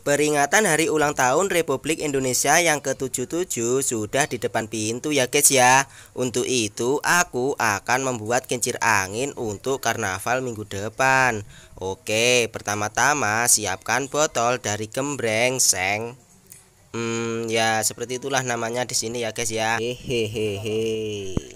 Peringatan hari ulang tahun Republik Indonesia yang ke-77 sudah di depan pintu ya guys ya Untuk itu aku akan membuat kincir angin untuk karnaval minggu depan Oke pertama-tama siapkan botol dari gembreng seng Hmm ya seperti itulah namanya di sini ya guys ya Hehehehe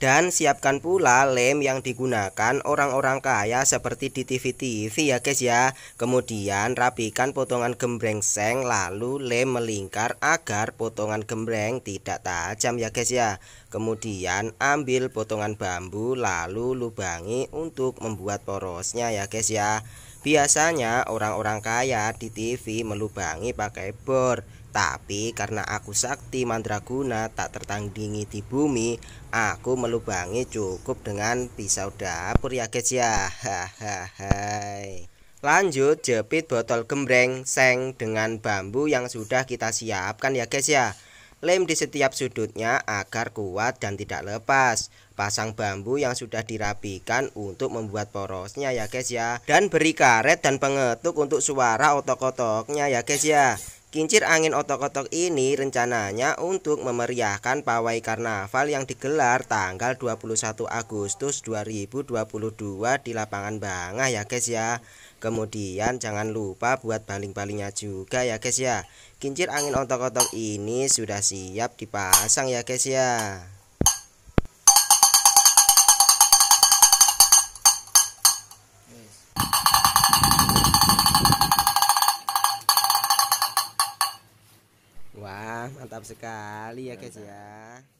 dan siapkan pula lem yang digunakan orang-orang kaya seperti di TV-TV ya guys ya Kemudian rapikan potongan gembreng seng lalu lem melingkar agar potongan gembreng tidak tajam ya guys ya Kemudian ambil potongan bambu lalu lubangi untuk membuat porosnya ya guys ya Biasanya orang-orang kaya di TV melubangi pakai bor, tapi karena aku sakti mandraguna tak tertandingi di bumi, aku melubangi cukup dengan pisau dapur ya guys ya. Lanjut jepit botol gembreng seng dengan bambu yang sudah kita siapkan ya guys ya. Lem di setiap sudutnya agar kuat dan tidak lepas. Pasang bambu yang sudah dirapikan untuk membuat porosnya ya guys ya. Dan beri karet dan pengetuk untuk suara otok-otoknya ya guys ya. Kincir angin otok-otok ini rencananya untuk memeriahkan pawai karnaval yang digelar tanggal 21 Agustus 2022 di lapangan Bangah ya guys ya. Kemudian jangan lupa buat baling-balingnya juga ya guys ya. Kincir angin otok-otok ini sudah siap dipasang ya guys ya. mantap sekali ya guys ya